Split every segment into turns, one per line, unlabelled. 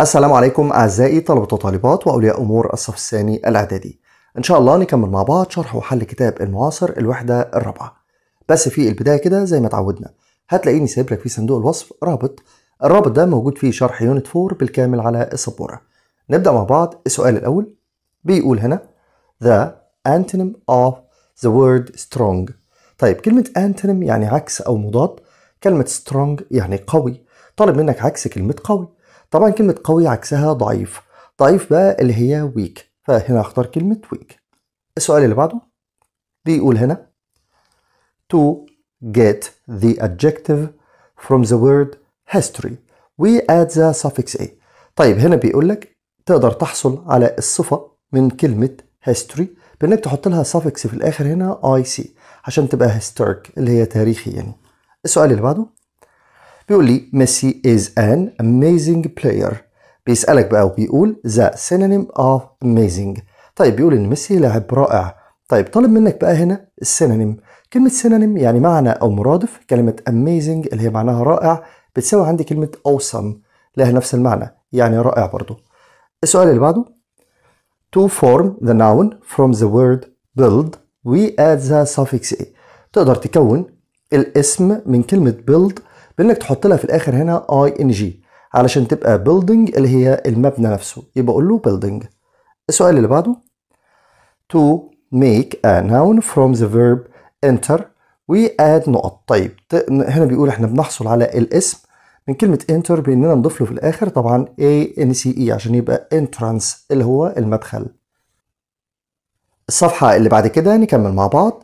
السلام عليكم أعزائي طلبة وطالبات وأولياء أمور الصف الثاني الإعدادي إن شاء الله نكمل مع بعض شرح وحل كتاب المعاصر الوحدة الرابعة بس في البداية كده زي ما اتعودنا هتلاقيني سايب لك في صندوق الوصف رابط الرابط ده موجود فيه شرح يونت 4 بالكامل على السبورة نبدأ مع بعض السؤال الأول بيقول هنا The antonym of the word strong طيب كلمة antonym يعني عكس أو مضاد كلمة strong يعني قوي طالب منك عكس كلمة قوي طبعا كلمة قوي عكسها ضعيف ضعيف بقى اللي هي ويك فهنا هختار كلمة ويك السؤال اللي بعده بيقول هنا to get the adjective from the word history we add the suffix a طيب هنا بيقول لك تقدر تحصل على الصفة من كلمة history بانك تحط لها suffix في الاخر هنا i see عشان تبقى historic اللي هي تاريخي يعني السؤال اللي بعده بيقول لي ميسي is an amazing player بيسألك بقى وبيقول the synonym of amazing طيب بيقول إن ميسي لاعب رائع طيب طالب منك بقى هنا السينونيم كلمة سينونيم يعني معنى أو مرادف كلمة amazing اللي هي معناها رائع بتساوي عندي كلمة awesome لها نفس المعنى يعني رائع برضو السؤال اللي بعده to form the noun from the word build we add the suffix a تقدر تكون الاسم من كلمة build بانك تحط لها في الاخر هنا اي ان جي علشان تبقى building اللي هي المبنى نفسه يبقى اقول له building السؤال اللي بعده to make a noun from the verb enter add نقط طيب هنا بيقول احنا بنحصل على الاسم من كلمة enter بإننا نضيف له في الآخر طبعا a n c e عشان يبقى entrance اللي هو المدخل الصفحة اللي بعد كده نكمل مع بعض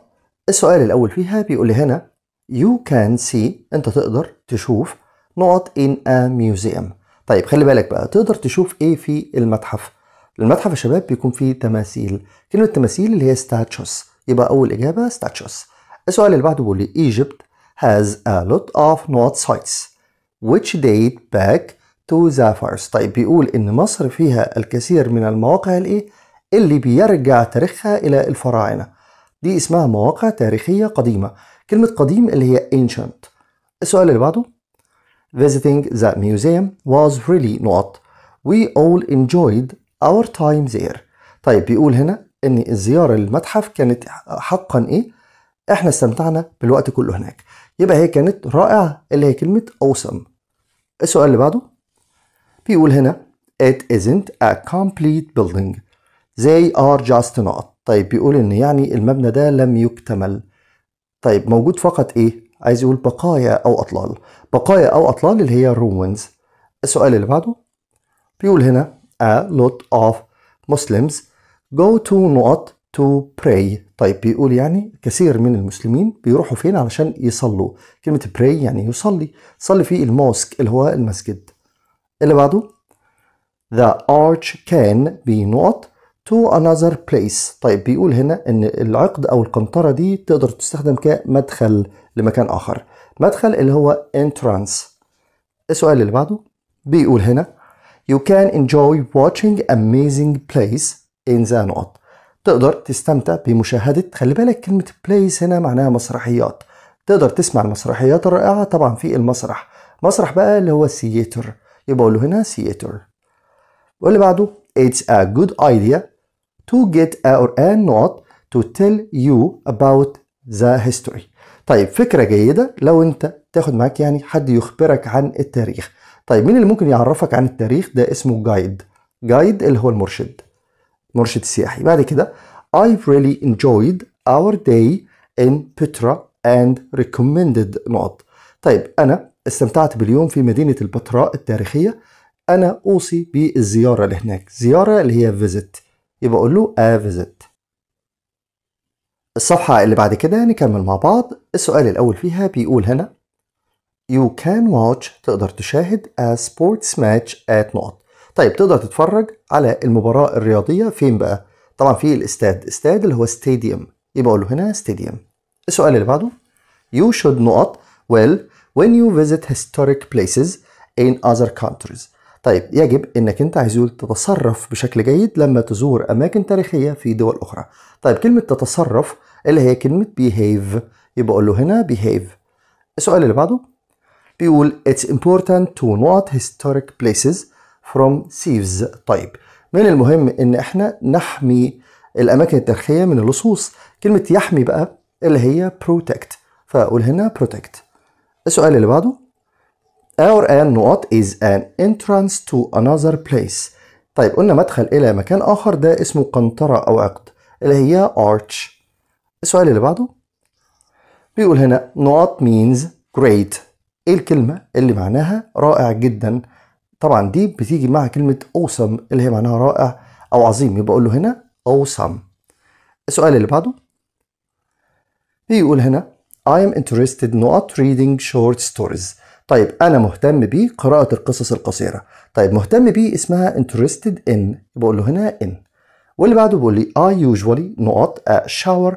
السؤال الأول فيها بيقول لي هنا you can see أنت تقدر تشوف نقط in a museum طيب خلي بالك بقى تقدر تشوف ايه في المتحف المتحف يا شباب بيكون فيه تماثيل كلمة تماثيل اللي هي statues يبقى أول إجابة statues السؤال اللي بعده بيقول لي Egypt has a lot of not sites which date back to the first طيب بيقول إن مصر فيها الكثير من المواقع الإيه اللي بيرجع تاريخها إلى الفراعنة دي اسمها مواقع تاريخية قديمة كلمة قديم اللي هي ancient السؤال اللي بعده Visiting the museum was really not we all enjoyed our time there طيب بيقول هنا ان الزيارة للمتحف كانت حقا ايه احنا استمتعنا بالوقت كله هناك يبقى هي كانت رائعة اللي هي كلمة awesome السؤال اللي بعده بيقول هنا it isn't a complete building they are just not طيب بيقول ان يعني المبنى ده لم يكتمل طيب موجود فقط ايه عايز يقول بقايا أو أطلال بقايا أو أطلال اللي هي ruins السؤال اللي بعده بيقول هنا a lot of Muslims go to نقط to pray طيب بيقول يعني كثير من المسلمين بيروحوا فين علشان يصلوا كلمة pray يعني يصلي صلي في الموسك اللي هو المسجد اللي بعده the arch can be not to another place طيب بيقول هنا ان العقد او القنطرة دي تقدر تستخدم كمدخل لمكان اخر مدخل اللي هو entrance السؤال اللي بعده بيقول هنا you can enjoy watching amazing place in the نقط تقدر تستمتع بمشاهدة خلي بالك كلمة place هنا معناها مسرحيات تقدر تسمع المسرحيات الرائعة طبعا في المسرح مسرح بقى اللي هو theater يبقى له هنا theater واللي بعده it's a good idea to get a or a not to tell you about the history طيب فكرة جيدة لو انت تاخد معاك يعني حد يخبرك عن التاريخ طيب مين اللي ممكن يعرفك عن التاريخ ده اسمه جايد جايد اللي هو المرشد مرشد سياحي بعد كده I've really enjoyed our day in Petra and recommended not طيب أنا استمتعت باليوم في مدينة البتراء التاريخية أنا أوصي بالزيارة لهناك زيارة اللي هي visit يبقى أقول له a آه، visit الصفحة اللي بعد كده نكمل مع بعض السؤال الأول فيها بيقول هنا You can watch تقدر تشاهد a sports match at نقط طيب تقدر تتفرج على المباراة الرياضية فين بقى؟ طبعا في الاستاد استاد اللي هو stadium يبقى أقول له هنا stadium السؤال اللي بعده You should نقط well when you visit historic places in other countries طيب يجب انك انت عايز تقول تتصرف بشكل جيد لما تزور اماكن تاريخيه في دول اخرى طيب كلمه تتصرف اللي هي كلمه بيهيف يبقى اقول له هنا بيهيف السؤال اللي بعده بيقول it's important to not historic places from thieves طيب من المهم ان احنا نحمي الاماكن التاريخيه من اللصوص كلمه يحمي بقى اللي هي protect فاقول هنا protect السؤال اللي بعده Our an نقط is an entrance to another place طيب قلنا مدخل إلى مكان آخر ده اسمه قنطرة أو عقد اللي هي arch السؤال اللي بعده بيقول هنا نقط means great إيه الكلمة اللي معناها رائع جدا طبعا دي بتيجي مع كلمة awesome اللي هي معناها رائع أو عظيم يبقى أقول له هنا awesome السؤال اللي بعده بيقول هنا I am interested not reading short stories طيب انا مهتم بقراءه القصص القصيره طيب مهتم بيه اسمها interested in بقول له هنا in واللي بعده بيقول لي I usually نقط a shower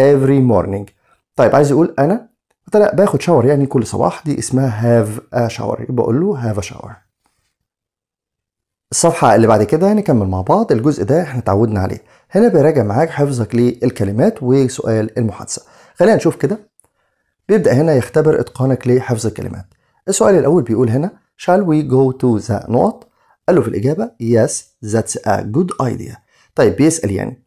every morning طيب عايز يقول انا طلع باخد شاور يعني كل صباح دي اسمها have a shower يبقى اقول له have a shower الصفحة اللي بعد كده هنكمل مع بعض الجزء ده احنا اتعودنا عليه هنا بيراجع معاك حفظك للكلمات وسؤال المحادثة خلينا نشوف كده بيبدأ هنا يختبر إتقانك لحفظ الكلمات السؤال الأول بيقول هنا shall we go to the نقط قال له في الإجابة yes that's a good idea طيب بيسأل يعني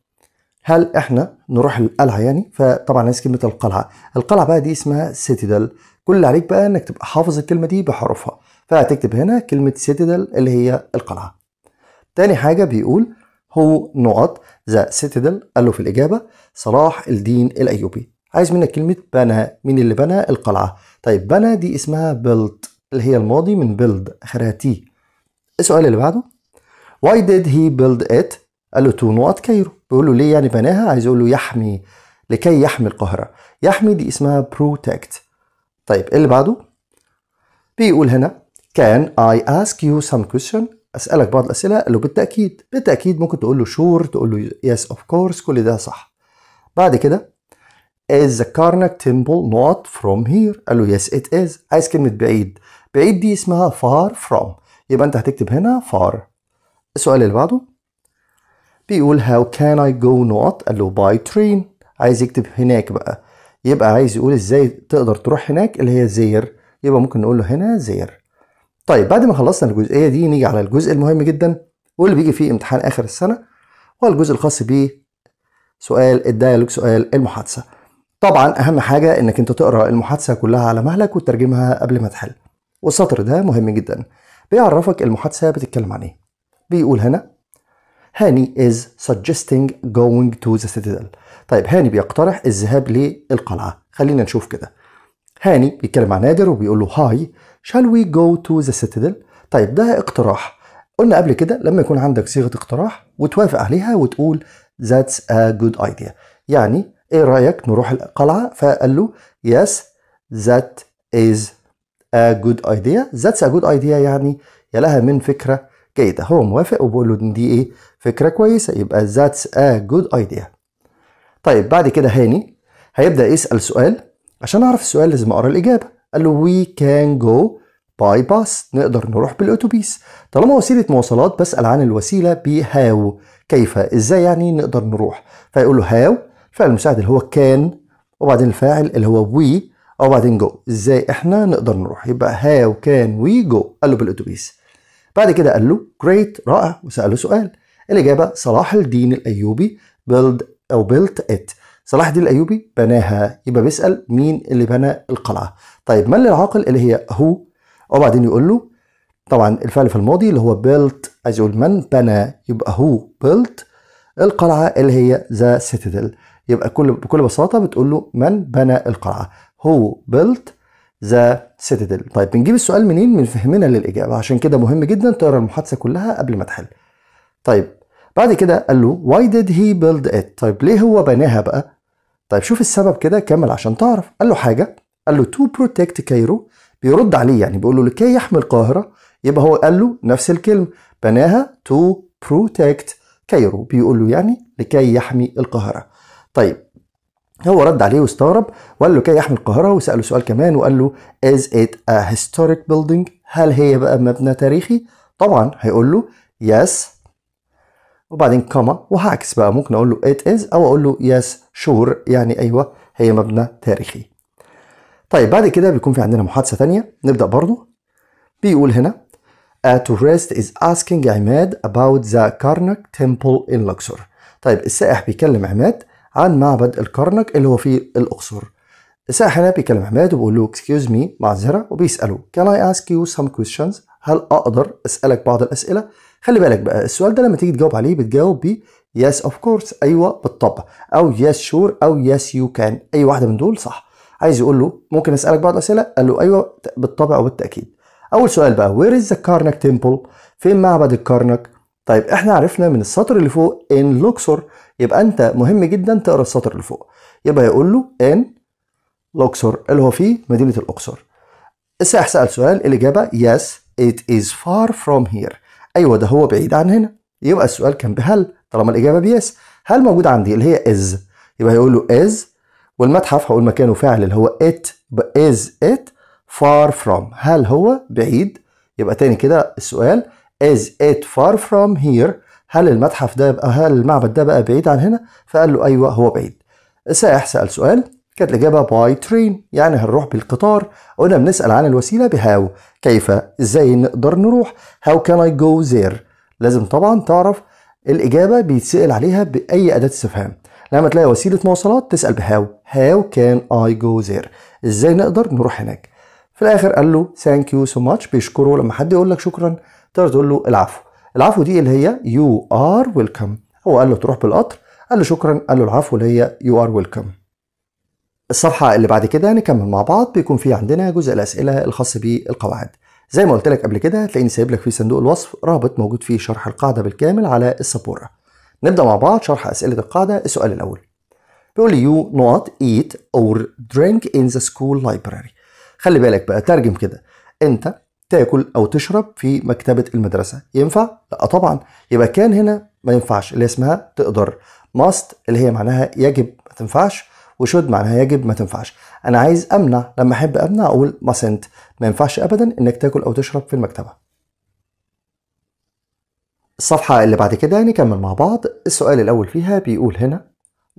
هل احنا نروح القلعه يعني فطبعا عايز كلمه القلعه القلعه بقى دي اسمها سيتيدل كل اللي عليك بقى انك تبقى حافظ الكلمه دي بحروفها فهتكتب هنا كلمه سيتيدل اللي هي القلعه تاني حاجه بيقول هو نقط ذا سيتيدل قال له في الاجابه صلاح الدين الايوبي عايز منك كلمه بنى مين اللي بنى القلعه طيب بنى دي اسمها بيلد اللي هي الماضي من بيلد اخرها تي السؤال اللي بعده why did he build it قال له تو نقط كايرو بيقول له ليه يعني بناها عايز يقول له يحمي لكي يحمي القاهرة يحمي دي اسمها protect طيب إيه اللي بعده بيقول هنا can I ask you some question أسألك بعض الأسئلة قال له بالتأكيد بالتأكيد ممكن تقول له sure تقول له yes of course كل ده صح بعد كده is the Karnak temple not from here قال له yes it is عايز كلمة بعيد بعيد دي اسمها far from يبقى انت هتكتب هنا far السؤال اللي بعده بيقول how can I go north قال له by train عايز يكتب هناك بقى يبقى عايز يقول ازاي تقدر تروح هناك اللي هي زير يبقى ممكن نقول له هنا زير طيب بعد ما خلصنا الجزئية دي نيجي على الجزء المهم جدا واللي بيجي فيه امتحان آخر السنة هو الجزء الخاص بيه سؤال الديالوج سؤال المحادثة طبعا اهم حاجه انك انت تقرا المحادثه كلها على مهلك وتترجمها قبل ما تحل والسطر ده مهم جدا بيعرفك المحادثه بتتكلم عن ايه بيقول هنا هاني is suggesting going to the citadel طيب هاني بيقترح الذهاب للقلعه خلينا نشوف كده هاني بيتكلم مع نادر وبيقول له هاي shall we go to the citadel طيب ده اقتراح قلنا قبل كده لما يكون عندك صيغه اقتراح وتوافق عليها وتقول that's a good idea يعني ايه رايك نروح القلعه فقال له يس ذات از ا جود ايديا ذاتس ا جود ايديا يعني يا لها من فكرة جيدة هو موافق وبقول له إن دي إيه فكرة كويسة يبقى ذاتس ا جود ايديا طيب بعد كده هاني هيبدأ يسأل سؤال عشان أعرف السؤال لازم أقرأ الإجابة قال له وي كان جو باي باس نقدر نروح بالأتوبيس طالما وسيلة مواصلات بسأل عن الوسيلة بهاو كيف إزاي يعني نقدر نروح فيقول له هاو فعل مساعد اللي هو كان وبعدين الفاعل اللي هو وي او بعدين جو ازاي احنا نقدر نروح يبقى هاو كان وي جو قال له بالاتوبيس بعد كده قال له جريت رائع وساله سؤال الاجابه صلاح الدين الايوبي بيلد او بيلت ات صلاح الدين الايوبي بناها يبقى بيسال مين اللي بنى القلعه طيب من العاقل اللي هي هو وبعدين يقول له طبعا الفعل في الماضي اللي هو بيلت عايز يقول من بنى يبقى هو بيلت القلعه اللي هي ذا سيتيدل يبقى كل بكل بساطه بتقول له من بنى القلعه هو بيلت ذا سيتيدل طيب بنجيب السؤال منين من فهمنا للاجابه عشان كده مهم جدا تقرا المحادثه كلها قبل ما تحل طيب بعد كده قال له واي ديد هي بيلد ات طيب ليه هو بناها بقى طيب شوف السبب كده كمل عشان تعرف قال له حاجه قال له تو بروتكت كايرو بيرد عليه يعني بيقول له لكي يحمي القاهره يبقى هو قال له نفس الكلمه بناها تو بروتكت كايرو بيقول له يعني لكي يحمي القاهره طيب هو رد عليه واستغرب وقال له كي احمد القاهره وساله سؤال كمان وقال له از ات ا هيستوريك بيلدينج هل هي بقى مبنى تاريخي طبعا هيقول له يس yes. وبعدين كما وهعكس بقى ممكن اقول له ات از او اقول له يس yes, شور sure. يعني ايوه هي مبنى تاريخي طيب بعد كده بيكون في عندنا محادثه ثانيه نبدا برضو بيقول هنا A tourist is asking عماد about the Karnak temple in Luxor. طيب السائح بيكلم عماد عن معبد الكرنك اللي هو في الاقصر السائح هنا بيكلم حماد وبيقول له اكسكيوز مي معذره وبيساله كان اي اسك يو سم كويستشنز هل اقدر اسالك بعض الاسئله خلي بالك بقى السؤال ده لما تيجي تجاوب عليه بتجاوب ب يس اوف كورس ايوه بالطبع او يس شور او يس يو كان اي واحده من دول صح عايز يقول له ممكن اسالك بعض الاسئله قال له ايوه بالطبع وبالتاكيد اول سؤال بقى وير از ذا كارنك تمبل فين معبد الكارنك طيب احنا عرفنا من السطر اللي فوق ان لوكسور يبقى انت مهم جدا تقرا السطر اللي فوق يبقى يقول له ان لوكسور اللي هو في مدينه الاقصر السائح سال سؤال الاجابه يس ات از فار فروم هير ايوه ده هو بعيد عن هنا يبقى السؤال كان بهل طالما الاجابه بيس هل موجود عندي اللي هي از يبقى هيقول له از والمتحف هقول مكانه فعل اللي هو ات از ات فار فروم هل هو بعيد يبقى تاني كده السؤال از ات فار فروم هير هل المتحف ده بقى هل المعبد ده بقى بعيد عن هنا فقال له ايوه هو بعيد السائح سال سؤال كانت الإجابة باي ترين يعني هنروح بالقطار قلنا بنسأل عن الوسيلة بهاو كيف إزاي نقدر نروح هاو كان أي جو زير لازم طبعا تعرف الإجابة بيتسأل عليها بأي أداة استفهام لما تلاقي وسيلة مواصلات تسأل بهاو هاو كان أي جو زير إزاي نقدر نروح هناك في الآخر قال له ثانك يو سو ماتش بيشكره لما حد يقول لك شكرا تقدر تقول له العفو العفو دي اللي هي يو ار ويلكم هو قال له تروح بالقطر قال له شكرا قال له العفو اللي هي يو ار ويلكم الصفحة اللي بعد كده نكمل مع بعض بيكون في عندنا جزء الأسئلة الخاص بالقواعد زي ما قلت لك قبل كده هتلاقيني سايب لك في صندوق الوصف رابط موجود فيه شرح القاعدة بالكامل على السبورة نبدأ مع بعض شرح أسئلة القاعدة السؤال الأول بيقول لي you not eat or drink in the school library خلي بالك بقى ترجم كده أنت تاكل او تشرب في مكتبه المدرسه ينفع لا طبعا يبقى كان هنا ما ينفعش اللي اسمها تقدر ماست اللي هي معناها يجب ما تنفعش وشود معناها يجب ما تنفعش انا عايز امنع لما احب امنع اقول mustn't ما ينفعش ابدا انك تاكل او تشرب في المكتبه الصفحه اللي بعد كده نكمل يعني مع بعض السؤال الاول فيها بيقول هنا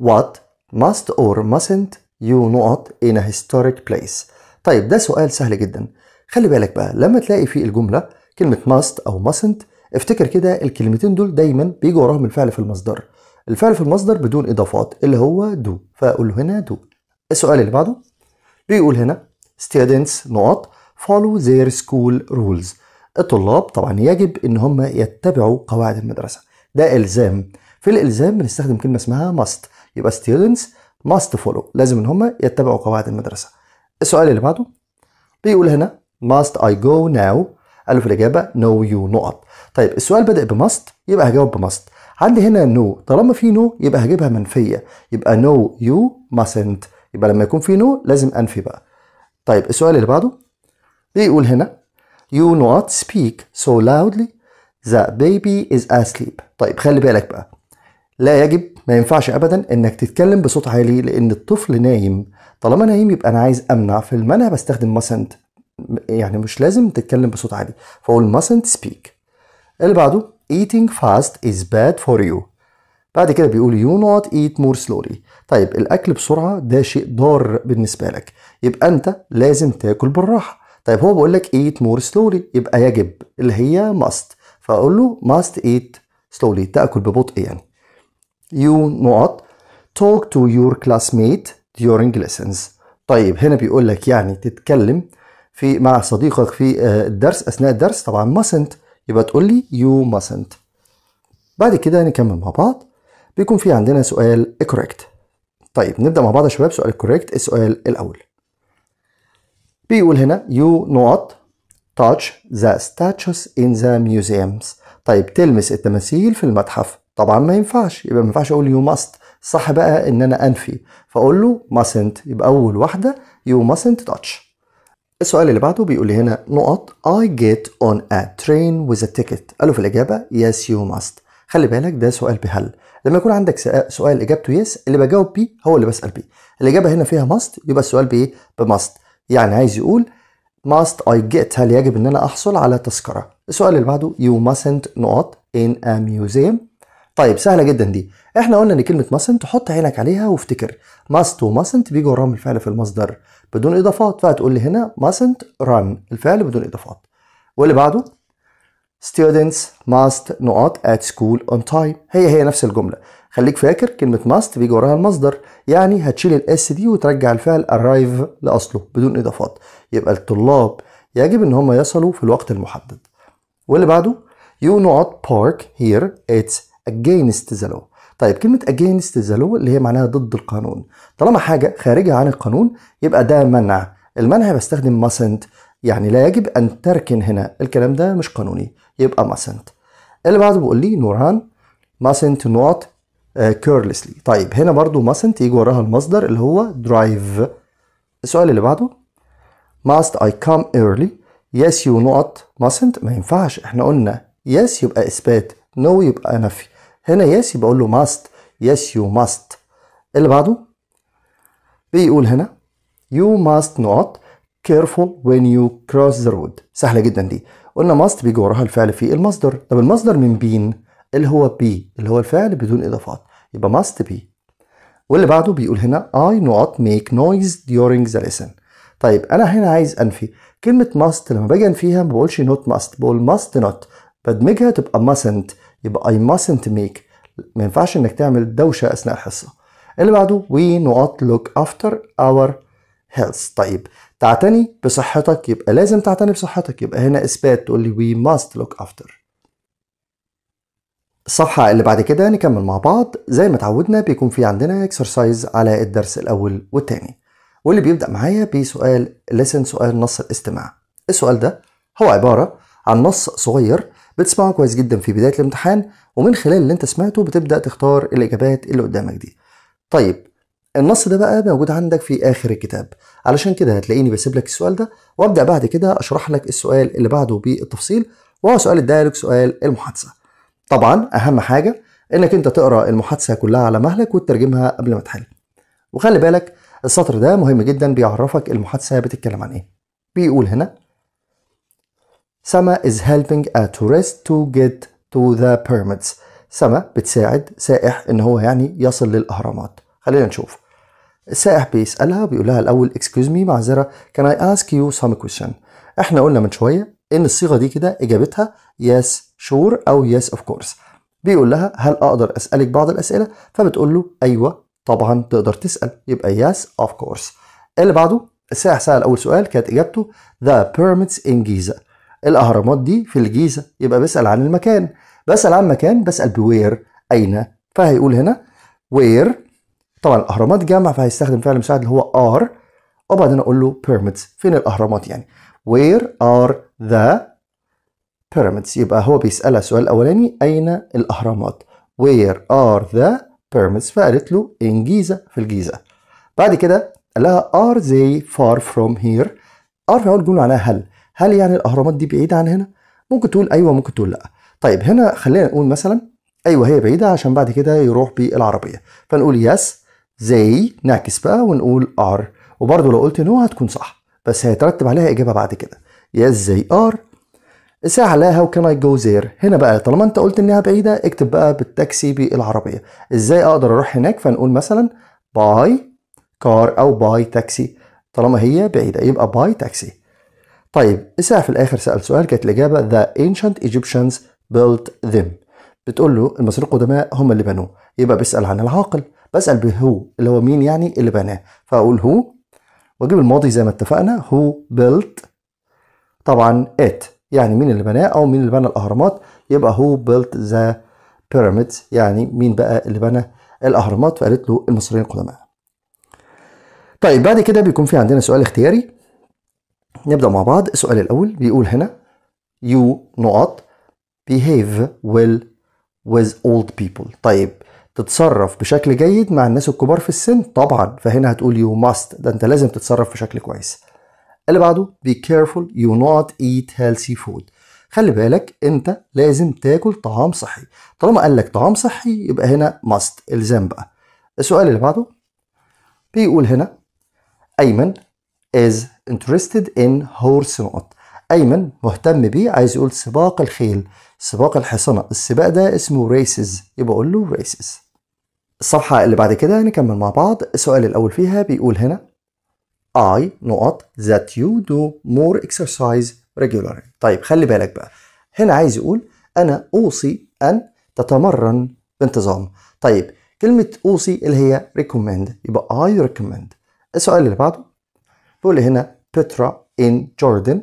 what must or mustn't you not in a historic place طيب ده سؤال سهل جدا خلي بالك بقى لما تلاقي في الجملة كلمة must أو mustn't افتكر كده الكلمتين دول دايما بيجوا وراهم الفعل في المصدر الفعل في المصدر بدون إضافات اللي هو do فأقول هنا do السؤال اللي بعده بيقول هنا students نقط follow their school rules الطلاب طبعا يجب ان هم يتبعوا قواعد المدرسه ده الزام في الالزام بنستخدم كلمه اسمها must يبقى students must follow لازم ان هم يتبعوا قواعد المدرسه السؤال اللي بعده بيقول هنا must I go now قالوا في الإجابة no you نقط طيب السؤال بدأ بمست يبقى هجاوب بمست عندي هنا نو no. طالما في نو no, يبقى هجيبها منفية يبقى نو يو mustn't يبقى لما يكون في نو no, لازم أنفي بقى طيب السؤال اللي بعده بيقول هنا you not speak so loudly the baby is asleep طيب خلي بالك بقى لا يجب ما ينفعش ابدا انك تتكلم بصوت عالي لان الطفل نايم طالما نايم يبقى انا عايز امنع في المنع بستخدم mustn't يعني مش لازم تتكلم بصوت عالي فقول mustn't speak اللي بعده eating fast is bad for you بعد كده بيقول you not eat more slowly طيب الأكل بسرعة ده شيء ضار بالنسبة لك يبقى أنت لازم تاكل بالراحة طيب هو بيقول لك eat more slowly يبقى يجب اللي هي must فأقول له must eat slowly تأكل ببطء يعني you not talk to your classmate during lessons طيب هنا بيقول لك يعني تتكلم في مع صديقك في آه، الدرس أثناء الدرس طبعا mustn't يبقى تقول لي you mustn't بعد كده نكمل مع بعض بيكون في عندنا سؤال correct طيب نبدأ مع بعض يا شباب سؤال correct السؤال الأول بيقول هنا you not touch the statues in the museums طيب تلمس التماثيل في المتحف طبعا ما ينفعش يبقى ما ينفعش اقول يو ماست صح بقى ان انا انفي فاقول له mustn't يبقى اول واحده يو mustn't touch السؤال اللي بعده بيقول لي هنا نقط I get on a train with a ticket قالوا في الإجابة yes you must خلي بالك ده سؤال بهل لما يكون عندك سؤال إجابته يس اللي بجاوب بيه هو اللي بسأل بيه الإجابة هنا فيها must يبقى السؤال بإيه بماست يعني عايز يقول must I get هل يجب إن أنا أحصل على تذكرة السؤال اللي بعده you mustn't نقط in a museum طيب سهله جدا دي احنا قلنا ان كلمه mustn't تحط عينك عليها وافتكر must و mustn't بيجوا وراهم الفعل في المصدر بدون اضافات فهتقول لي هنا mustn't run الفعل بدون اضافات واللي بعده students must not at school on time هي هي نفس الجملة خليك فاكر كلمة must بيجي وراها المصدر يعني هتشيل الاس دي وترجع الفعل arrive لأصله بدون إضافات يبقى الطلاب يجب إن هم يصلوا في الوقت المحدد واللي بعده you not park here it's against the law طيب كلمه against the law اللي هي معناها ضد القانون طالما حاجه خارجه عن القانون يبقى ده منع المنع بستخدم mustn't يعني لا يجب ان تركن هنا الكلام ده مش قانوني يبقى mustn't اللي بعده بيقول لي نوران mustn't not uh, carelessly طيب هنا برضو mustn't يجي وراها المصدر اللي هو drive السؤال اللي بعده must I come early yes you not mustn't ما ينفعش احنا قلنا yes يبقى اثبات no يبقى نفي هنا يس يبقى اقول له ماست يس يو ماست اللي بعده بيقول هنا يو ماست نوت كيرفول وين يو كروس ذا رود سهله جدا دي قلنا ماست بيجي وراها الفعل في المصدر طب المصدر من بين اللي هو بي اللي هو الفعل بدون اضافات يبقى ماست بي واللي بعده بيقول هنا اي نوت ميك نويز ديورينج ذا ليسن طيب انا هنا عايز انفي كلمه ماست لما باجي انفيها ما بقولش نوت ماست بقول ماست نوت بدمجها تبقى mustn't يبقى I mustn't make ما ينفعش انك تعمل دوشه اثناء الحصه اللي بعده we not look after our health طيب تعتني بصحتك يبقى لازم تعتني بصحتك يبقى هنا اثبات تقول لي we must look after الصفحة اللي بعد كده نكمل مع بعض زي ما اتعودنا بيكون في عندنا اكسرسايز على الدرس الأول والتاني واللي بيبدأ معايا بسؤال لسن سؤال نص الاستماع السؤال ده هو عبارة عن نص صغير بتسمعه كويس جدا في بدايه الامتحان ومن خلال اللي انت سمعته بتبدا تختار الاجابات اللي قدامك دي طيب النص ده بقى موجود عندك في اخر الكتاب علشان كده هتلاقيني بسيب لك السؤال ده وابدا بعد كده اشرح لك السؤال اللي بعده بالتفصيل وهو سؤال الدايلوج سؤال المحادثه طبعا اهم حاجه انك انت تقرا المحادثه كلها على مهلك وتترجمها قبل ما تحل وخلي بالك السطر ده مهم جدا بيعرفك المحادثه بتتكلم عن ايه بيقول هنا سما is helping a tourist to get to the pyramids. سما بتساعد سائح إن هو يعني يصل للأهرامات. خلينا نشوف. السائح بيسألها بيقول لها الأول excuse me معذرة can I ask you some question احنا قلنا من شوية إن الصيغة دي كده إجابتها yes sure أو yes of course بيقول لها هل أقدر أسألك بعض الأسئلة فبتقول له أيوة طبعا تقدر تسأل يبقى yes of course اللي بعده السائح سأل أول سؤال كانت إجابته the pyramids in Giza الاهرامات دي في الجيزه يبقى بسال عن المكان بسال عن مكان بسال بوير اين فهيقول هنا وير طبعا الاهرامات جمع فهيستخدم فعل مساعد اللي هو ار وبعدين اقول له بيراميدز فين الاهرامات يعني وير ار ذا بيراميدز يبقى هو بيسالها السؤال الاولاني اين الاهرامات وير ار ذا بيراميدز فقالت له ان جيزه في الجيزه بعد كده قال لها ار زي فار فروم هير ار في اول جمله معناها هل هل يعني الاهرامات دي بعيده عن هنا ممكن تقول ايوه ممكن تقول لا طيب هنا خلينا نقول مثلا ايوه هي بعيده عشان بعد كده يروح بالعربيه فنقول يس زي نعكس بقى ونقول ار وبرده لو قلت نو هتكون صح بس هيترتب عليها اجابه بعد كده يس زي ار الساعة لا هاو كان اي جو زير هنا بقى طالما انت قلت انها بعيدة اكتب بقى بالتاكسي بالعربية ازاي اقدر اروح هناك فنقول مثلا باي كار او باي تاكسي طالما هي بعيدة يبقى باي تاكسي طيب الساعة في الآخر سأل سؤال كانت الإجابة The ancient Egyptians built them بتقول له المصريين القدماء هم اللي بنوه يبقى بيسأل عن العاقل بسأل بهو اللي هو مين يعني اللي بناه فأقول هو وأجيب الماضي زي ما اتفقنا هو built طبعا it يعني مين اللي بناه أو مين اللي بنى الأهرامات يبقى هو built the pyramids يعني مين بقى اللي بنى الأهرامات فقالت له المصريين القدماء طيب بعد كده بيكون في عندنا سؤال اختياري نبدأ مع بعض السؤال الأول بيقول هنا you نقط behave well with old people طيب تتصرف بشكل جيد مع الناس الكبار في السن طبعا فهنا هتقول you must ده انت لازم تتصرف بشكل كويس اللي بعده be careful you not eat healthy food خلي بالك انت لازم تاكل طعام صحي طالما قال لك طعام صحي يبقى هنا must الزام بقى السؤال اللي بعده بيقول هنا ايمن is interested in horse نقط أيمن مهتم بيه عايز يقول سباق الخيل سباق الحصانة السباق ده اسمه races يبقى أقول له races الصفحة اللي بعد كده نكمل مع بعض السؤال الأول فيها بيقول هنا I نقط that you do more exercise regularly طيب خلي بالك بقى هنا عايز يقول أنا أوصي أن تتمرن بانتظام طيب كلمة أوصي اللي هي recommend يبقى I recommend السؤال اللي بعده بيقول هنا بترا ان جوردن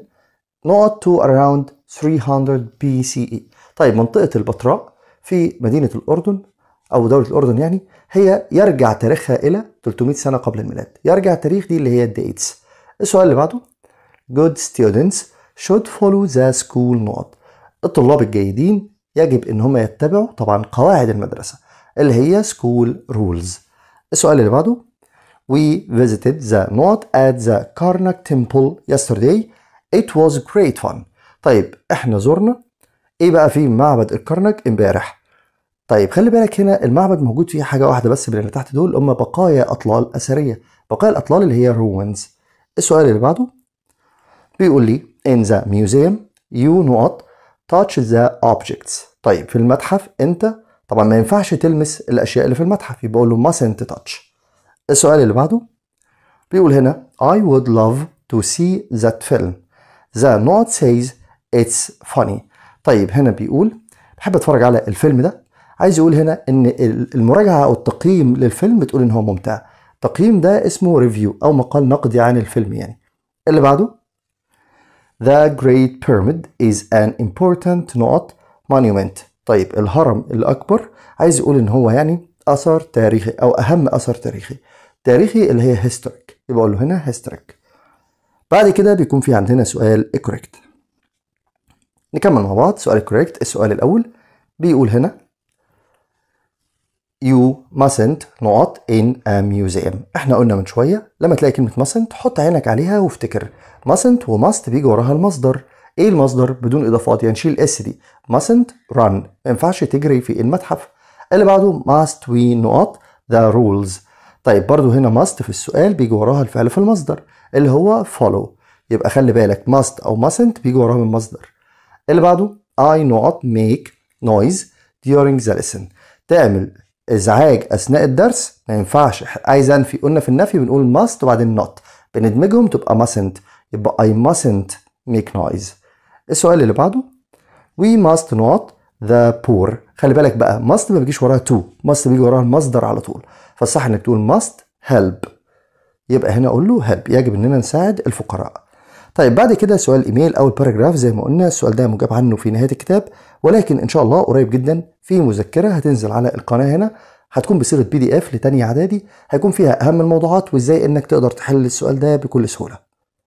نقط تو اراوند 300 بي سي اي طيب منطقة البتراء في مدينة الأردن أو دولة الأردن يعني هي يرجع تاريخها إلى 300 سنة قبل الميلاد يرجع تاريخ دي اللي هي الديتس السؤال اللي بعده good students should follow the school نقط الطلاب الجيدين يجب ان هم يتبعوا طبعا قواعد المدرسه اللي هي school rules السؤال اللي بعده We visited the not at the Karnak temple yesterday. It was great fun. طيب احنا زرنا ايه بقى في معبد الكرنك امبارح طيب خلي بالك هنا المعبد موجود فيه حاجه واحده بس من اللي تحت دول هم بقايا اطلال اثريه بقايا الاطلال اللي هي روينز. السؤال اللي بعده بيقول لي in the museum you not touch the objects طيب في المتحف انت طبعا ما ينفعش تلمس الاشياء اللي في المتحف يبقى اقول له mustn't touch السؤال اللي بعده بيقول هنا I would love to see that film the note says it's funny طيب هنا بيقول بحب اتفرج على الفيلم ده عايز يقول هنا ان المراجعه او التقييم للفيلم بتقول ان هو ممتع التقييم ده اسمه ريفيو او مقال نقدي عن الفيلم يعني اللي بعده The Great Pyramid is an important not monument طيب الهرم الأكبر عايز يقول إن هو يعني اثر تاريخي او اهم اثر تاريخي تاريخي اللي هي هيستوريك يبقى اقول له هنا هيستوريك بعد كده بيكون في عندنا سؤال كوريكت نكمل مع بعض سؤال كوريكت السؤال الاول بيقول هنا you mustn't not in a museum احنا قلنا من شوية لما تلاقي كلمة mustn't حط عينك عليها وافتكر mustn't و must بيجي وراها المصدر ايه المصدر بدون اضافات يعني شيل الاس دي mustn't run ما ينفعش تجري في المتحف اللي بعده must we not the rules طيب برضو هنا must في السؤال بيجي وراها الفعل في المصدر اللي هو follow يبقى خلي بالك must أو mustn't بيجي وراها من المصدر اللي بعده I not make noise during the lesson تعمل إزعاج أثناء الدرس ما ينفعش عايز أنفي قلنا في النفي بنقول must وبعدين not بندمجهم تبقى mustn't يبقى I mustn't make noise السؤال اللي بعده we must not the poor خلي بالك بقى ماست ما بيجيش وراها تو ماست بيجي وراها المصدر على طول فالصح انك تقول ماست هيلب يبقى هنا اقول له هيلب يجب اننا نساعد الفقراء طيب بعد كده سؤال ايميل او الباراجراف زي ما قلنا السؤال ده مجاب عنه في نهايه الكتاب ولكن ان شاء الله قريب جدا في مذكره هتنزل على القناه هنا هتكون بصيغه بي دي اف لتانية اعدادي هيكون فيها اهم الموضوعات وازاي انك تقدر تحل السؤال ده بكل سهوله